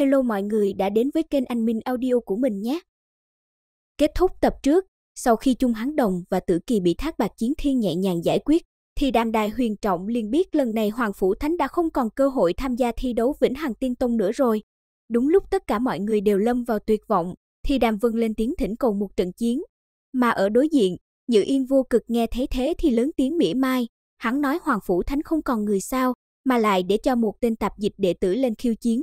Hello mọi người đã đến với kênh Anh Minh Audio của mình nhé. Kết thúc tập trước, sau khi Chung Hán Đồng và Tử Kỳ bị Thác Bạc Chiến Thiên nhẹ nhàng giải quyết, thì Đàm Đài Huyền Trọng liền biết lần này Hoàng Phủ Thánh đã không còn cơ hội tham gia thi đấu Vĩnh Hằng Tiên Tông nữa rồi. Đúng lúc tất cả mọi người đều lâm vào tuyệt vọng, thì Đàm Vân lên tiếng thỉnh cầu một trận chiến. Mà ở đối diện, Dự Yên vô cực nghe thấy thế thì lớn tiếng mỉa mai, hắn nói Hoàng Phủ Thánh không còn người sao, mà lại để cho một tên tạp dịch đệ tử lên khiêu chiến.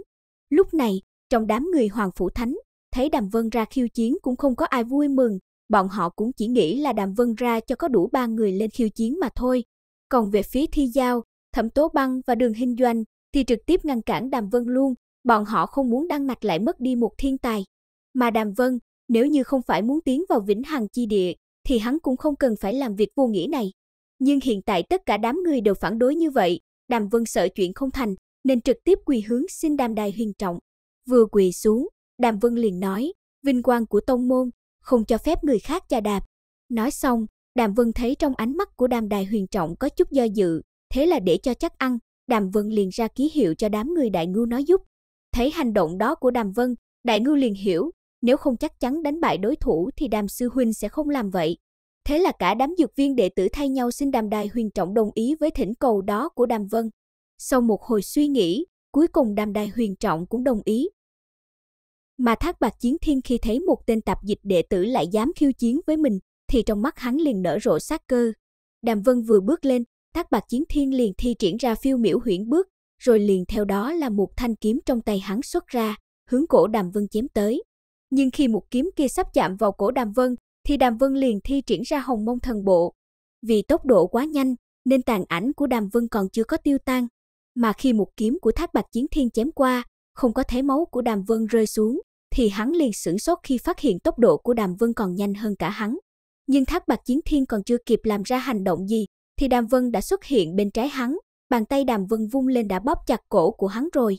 Lúc này, trong đám người Hoàng Phủ Thánh, thấy Đàm Vân ra khiêu chiến cũng không có ai vui mừng, bọn họ cũng chỉ nghĩ là Đàm Vân ra cho có đủ ba người lên khiêu chiến mà thôi. Còn về phía thi giao, thẩm tố băng và đường hình doanh thì trực tiếp ngăn cản Đàm Vân luôn, bọn họ không muốn đăng Mạch lại mất đi một thiên tài. Mà Đàm Vân, nếu như không phải muốn tiến vào vĩnh hằng chi địa, thì hắn cũng không cần phải làm việc vô nghĩa này. Nhưng hiện tại tất cả đám người đều phản đối như vậy, Đàm Vân sợ chuyện không thành, nên trực tiếp quỳ hướng xin đàm đài huyền trọng. Vừa quỳ xuống, đàm vân liền nói, vinh quang của tông môn, không cho phép người khác chà đạp. Nói xong, đàm vân thấy trong ánh mắt của đàm đài huyền trọng có chút do dự, thế là để cho chắc ăn, đàm vân liền ra ký hiệu cho đám người đại ngưu nói giúp. Thấy hành động đó của đàm vân, đại ngưu liền hiểu, nếu không chắc chắn đánh bại đối thủ thì đàm sư huynh sẽ không làm vậy. Thế là cả đám dược viên đệ tử thay nhau xin đàm đài huyền trọng đồng ý với thỉnh cầu đó của đàm vân. Sau một hồi suy nghĩ, cuối cùng Đàm Đài Huyền Trọng cũng đồng ý. Mà Thác Bạc Chiến Thiên khi thấy một tên tạp dịch đệ tử lại dám khiêu chiến với mình, thì trong mắt hắn liền nở rộ sát cơ. Đàm Vân vừa bước lên, Thác Bạc Chiến Thiên liền thi triển ra phiêu miểu huyễn bước, rồi liền theo đó là một thanh kiếm trong tay hắn xuất ra, hướng cổ Đàm Vân chém tới. Nhưng khi một kiếm kia sắp chạm vào cổ Đàm Vân, thì Đàm Vân liền thi triển ra hồng mông thần bộ. Vì tốc độ quá nhanh, nên tàn ảnh của Đàm Vân còn chưa có tiêu tan, mà khi một kiếm của Thác Bạc Chiến Thiên chém qua, không có thấy máu của Đàm Vân rơi xuống, thì hắn liền sửng sốt khi phát hiện tốc độ của Đàm Vân còn nhanh hơn cả hắn. Nhưng Thác Bạc Chiến Thiên còn chưa kịp làm ra hành động gì, thì Đàm Vân đã xuất hiện bên trái hắn, bàn tay Đàm Vân vung lên đã bóp chặt cổ của hắn rồi.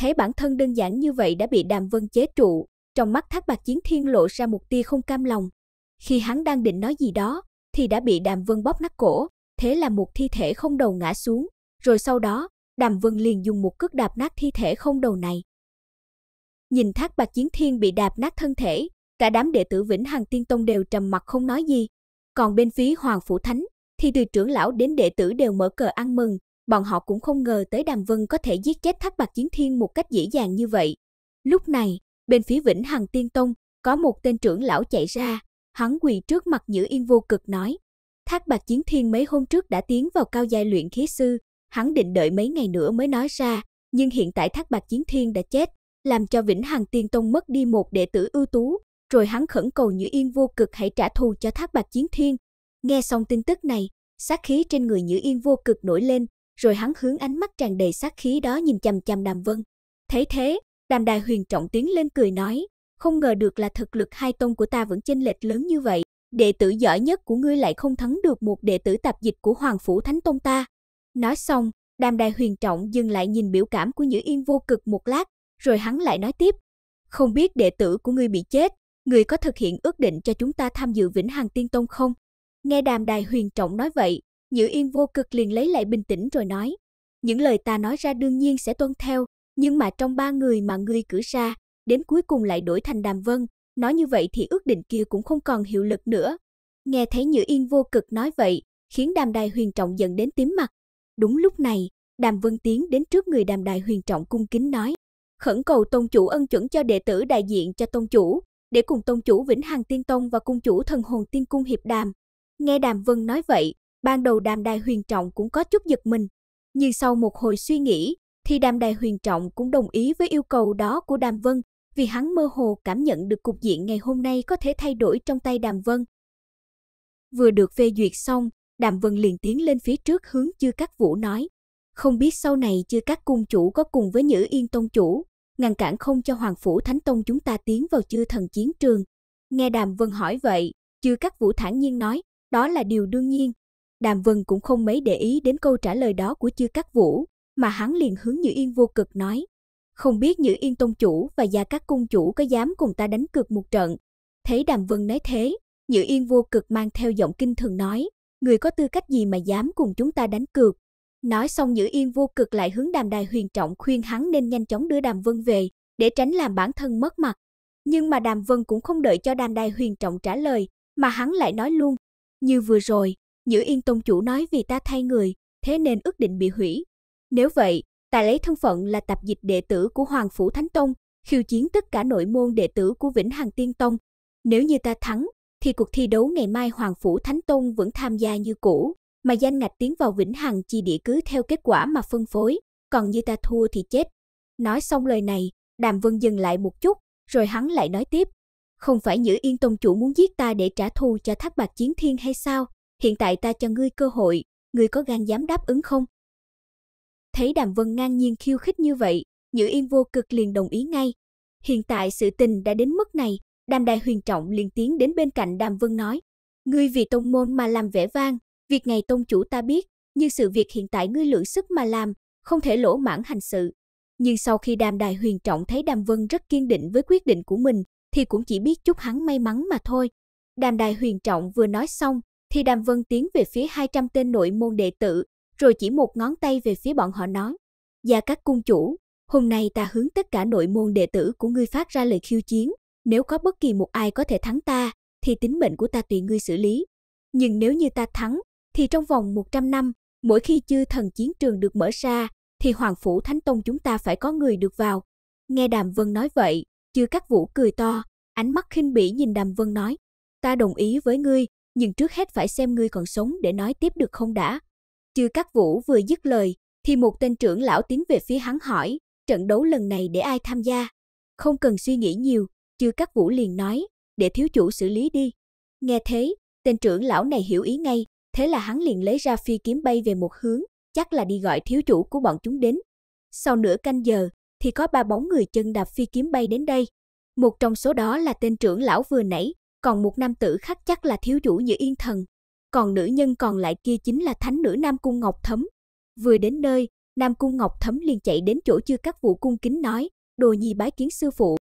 Thấy bản thân đơn giản như vậy đã bị Đàm Vân chế trụ, trong mắt Thác Bạc Chiến Thiên lộ ra một tia không cam lòng. Khi hắn đang định nói gì đó, thì đã bị Đàm Vân bóp nát cổ, thế là một thi thể không đầu ngã xuống, rồi sau đó, Đàm Vân liền dùng một cước đạp nát thi thể không đầu này. Nhìn thác bạc chiến thiên bị đạp nát thân thể, cả đám đệ tử Vĩnh Hằng Tiên Tông đều trầm mặt không nói gì. Còn bên phía Hoàng Phủ Thánh, thì từ trưởng lão đến đệ tử đều mở cờ ăn mừng, bọn họ cũng không ngờ tới Đàm Vân có thể giết chết thác bạc chiến thiên một cách dễ dàng như vậy. Lúc này, bên phía Vĩnh Hằng Tiên Tông, có một tên trưởng lão chạy ra, hắn quỳ trước mặt Nhữ Yên vô cực nói. Thác bạc chiến thiên mấy hôm trước đã tiến vào cao giai luyện khí sư, Hắn định đợi mấy ngày nữa mới nói ra, nhưng hiện tại Thác Bạc Chiến Thiên đã chết, làm cho Vĩnh Hằng Tiên Tông mất đi một đệ tử ưu tú, rồi hắn khẩn cầu Như Yên vô cực hãy trả thù cho Thác Bạc Chiến Thiên. Nghe xong tin tức này, sát khí trên người Như Yên vô cực nổi lên, rồi hắn hướng ánh mắt tràn đầy sát khí đó nhìn chằm chằm Đàm Vân. Thấy thế, Đàm Đài Huyền trọng tiếng lên cười nói, không ngờ được là thực lực hai tông của ta vẫn chênh lệch lớn như vậy, đệ tử giỏi nhất của ngươi lại không thắng được một đệ tử tạp dịch của Hoàng phủ Thánh Tông ta. Nói xong, Đàm Đài Huyền Trọng dừng lại nhìn biểu cảm của Nhữ Yên vô cực một lát, rồi hắn lại nói tiếp. Không biết đệ tử của ngươi bị chết, ngươi có thực hiện ước định cho chúng ta tham dự Vĩnh Hằng Tiên Tông không? Nghe Đàm Đài Huyền Trọng nói vậy, Nhữ Yên vô cực liền lấy lại bình tĩnh rồi nói. Những lời ta nói ra đương nhiên sẽ tuân theo, nhưng mà trong ba người mà ngươi cử ra, đến cuối cùng lại đổi thành Đàm Vân, nói như vậy thì ước định kia cũng không còn hiệu lực nữa. Nghe thấy Nhữ Yên vô cực nói vậy, khiến Đàm Đài Huyền Trọng dần đến tím mặt, Đúng lúc này, Đàm Vân Tiến đến trước người Đàm Đại Huyền Trọng cung kính nói, khẩn cầu tôn chủ ân chuẩn cho đệ tử đại diện cho tôn chủ, để cùng tôn chủ Vĩnh Hằng Tiên Tông và cung chủ Thần Hồn Tiên Cung hiệp đàm. Nghe Đàm Vân nói vậy, ban đầu Đàm Đại Huyền Trọng cũng có chút giật mình, nhưng sau một hồi suy nghĩ, thì Đàm Đại Huyền Trọng cũng đồng ý với yêu cầu đó của Đàm Vân, vì hắn mơ hồ cảm nhận được cục diện ngày hôm nay có thể thay đổi trong tay Đàm Vân. Vừa được phê duyệt xong, Đàm Vân liền tiến lên phía trước hướng Chư Cát Vũ nói, không biết sau này Chư Cát cung chủ có cùng với Nhữ Yên tông chủ, ngăn cản không cho Hoàng phủ Thánh tông chúng ta tiến vào Chư thần chiến trường. Nghe Đàm Vân hỏi vậy, Chư Cát Vũ thản nhiên nói, đó là điều đương nhiên. Đàm Vân cũng không mấy để ý đến câu trả lời đó của Chư Cát Vũ, mà hắn liền hướng Nhữ Yên vô cực nói, không biết Nhữ Yên tông chủ và gia các cung chủ có dám cùng ta đánh cược một trận. Thấy Đàm Vân nói thế, Nhữ Yên vô cực mang theo giọng kinh thường nói, người có tư cách gì mà dám cùng chúng ta đánh cược. Nói xong giữ yên vô cực lại hướng đàm đài huyền trọng khuyên hắn nên nhanh chóng đưa đàm vân về, để tránh làm bản thân mất mặt. Nhưng mà đàm vân cũng không đợi cho đàm đài huyền trọng trả lời, mà hắn lại nói luôn. Như vừa rồi, giữ yên tông chủ nói vì ta thay người, thế nên ước định bị hủy. Nếu vậy, ta lấy thân phận là tạp dịch đệ tử của Hoàng Phủ Thánh Tông, khiêu chiến tất cả nội môn đệ tử của Vĩnh Hằng Tiên Tông. Nếu như ta thắng, thì cuộc thi đấu ngày mai Hoàng Phủ Thánh tôn vẫn tham gia như cũ, mà danh ngạch tiến vào Vĩnh Hằng chi địa cứ theo kết quả mà phân phối, còn như ta thua thì chết. Nói xong lời này, Đàm Vân dừng lại một chút, rồi hắn lại nói tiếp. Không phải Nhữ Yên Tông Chủ muốn giết ta để trả thù cho thác bạc chiến thiên hay sao? Hiện tại ta cho ngươi cơ hội, ngươi có gan dám đáp ứng không? Thấy Đàm Vân ngang nhiên khiêu khích như vậy, Nhữ Yên vô cực liền đồng ý ngay. Hiện tại sự tình đã đến mức này, Đàm Đại Huyền Trọng liền tiến đến bên cạnh Đàm Vân nói, ngươi vì tông môn mà làm vẻ vang, việc này tông chủ ta biết, nhưng sự việc hiện tại ngươi lưỡi sức mà làm, không thể lỗ mãn hành sự. Nhưng sau khi Đàm Đài Huyền Trọng thấy Đàm Vân rất kiên định với quyết định của mình, thì cũng chỉ biết chúc hắn may mắn mà thôi. Đàm Đài Huyền Trọng vừa nói xong, thì Đàm Vân tiến về phía 200 tên nội môn đệ tử, rồi chỉ một ngón tay về phía bọn họ nói. Gia các cung chủ, hôm nay ta hướng tất cả nội môn đệ tử của ngươi phát ra lời khiêu chiến, nếu có bất kỳ một ai có thể thắng ta, thì tính mệnh của ta tùy ngươi xử lý. Nhưng nếu như ta thắng, thì trong vòng 100 năm, mỗi khi chư thần chiến trường được mở ra, thì Hoàng Phủ Thánh Tông chúng ta phải có người được vào. Nghe Đàm Vân nói vậy, chư các vũ cười to, ánh mắt khinh bỉ nhìn Đàm Vân nói, ta đồng ý với ngươi, nhưng trước hết phải xem ngươi còn sống để nói tiếp được không đã. Chư các vũ vừa dứt lời, thì một tên trưởng lão tiến về phía hắn hỏi, trận đấu lần này để ai tham gia? Không cần suy nghĩ nhiều, Chư Cát Vũ liền nói, để thiếu chủ xử lý đi. Nghe thế, tên trưởng lão này hiểu ý ngay, thế là hắn liền lấy ra phi kiếm bay về một hướng, chắc là đi gọi thiếu chủ của bọn chúng đến. Sau nửa canh giờ, thì có ba bóng người chân đạp phi kiếm bay đến đây. Một trong số đó là tên trưởng lão vừa nãy, còn một nam tử khác chắc là thiếu chủ như yên thần. Còn nữ nhân còn lại kia chính là thánh nữ Nam Cung Ngọc Thấm. Vừa đến nơi, Nam Cung Ngọc Thấm liền chạy đến chỗ chưa các vụ cung kính nói, đồ nhi bái kiến sư phụ.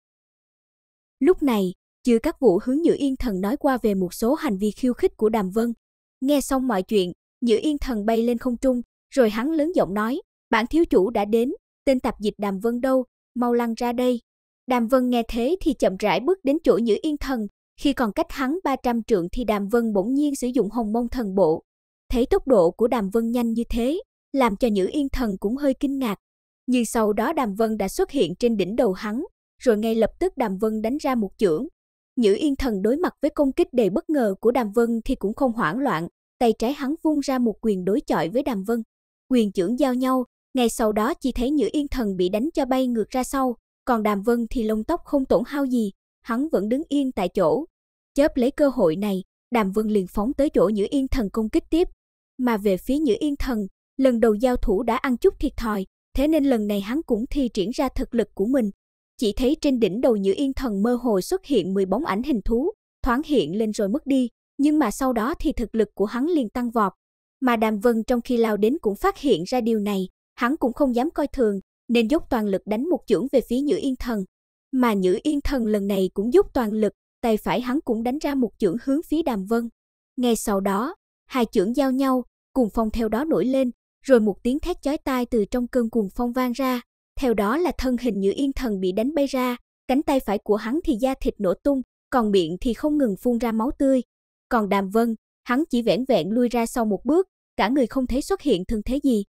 Lúc này, chưa các vụ hướng Nhữ Yên Thần nói qua về một số hành vi khiêu khích của Đàm Vân. Nghe xong mọi chuyện, Nhữ Yên Thần bay lên không trung, rồi hắn lớn giọng nói, bản thiếu chủ đã đến, tên tạp dịch Đàm Vân đâu, mau lăn ra đây. Đàm Vân nghe thế thì chậm rãi bước đến chỗ Nhữ Yên Thần, khi còn cách hắn 300 trượng thì Đàm Vân bỗng nhiên sử dụng hồng mông thần bộ. Thấy tốc độ của Đàm Vân nhanh như thế, làm cho Nhữ Yên Thần cũng hơi kinh ngạc. Nhưng sau đó Đàm Vân đã xuất hiện trên đỉnh đầu hắn, rồi ngay lập tức Đàm Vân đánh ra một chưởng. Nhữ Yên Thần đối mặt với công kích đầy bất ngờ của Đàm Vân thì cũng không hoảng loạn, tay trái hắn vung ra một quyền đối chọi với Đàm Vân. Quyền chưởng giao nhau, ngay sau đó chỉ thấy Nhữ Yên Thần bị đánh cho bay ngược ra sau, còn Đàm Vân thì lông tóc không tổn hao gì, hắn vẫn đứng yên tại chỗ. Chớp lấy cơ hội này, Đàm Vân liền phóng tới chỗ Nhữ Yên Thần công kích tiếp. Mà về phía Nhữ Yên Thần, lần đầu giao thủ đã ăn chút thiệt thòi, thế nên lần này hắn cũng thi triển ra thực lực của mình, chỉ thấy trên đỉnh đầu Nhữ Yên Thần mơ hồ xuất hiện 10 bóng ảnh hình thú, thoáng hiện lên rồi mất đi, nhưng mà sau đó thì thực lực của hắn liền tăng vọt. Mà Đàm Vân trong khi lao đến cũng phát hiện ra điều này, hắn cũng không dám coi thường, nên dốc toàn lực đánh một chưởng về phía Nhữ Yên Thần. Mà Nhữ Yên Thần lần này cũng dốc toàn lực, tay phải hắn cũng đánh ra một chưởng hướng phía Đàm Vân. Ngay sau đó, hai chưởng giao nhau, cùng phong theo đó nổi lên, rồi một tiếng thét chói tai từ trong cơn cuồng phong vang ra, theo đó là thân hình như yên thần bị đánh bay ra, cánh tay phải của hắn thì da thịt nổ tung, còn miệng thì không ngừng phun ra máu tươi. Còn Đàm Vân, hắn chỉ vẻn vẹn lui ra sau một bước, cả người không thấy xuất hiện thương thế gì.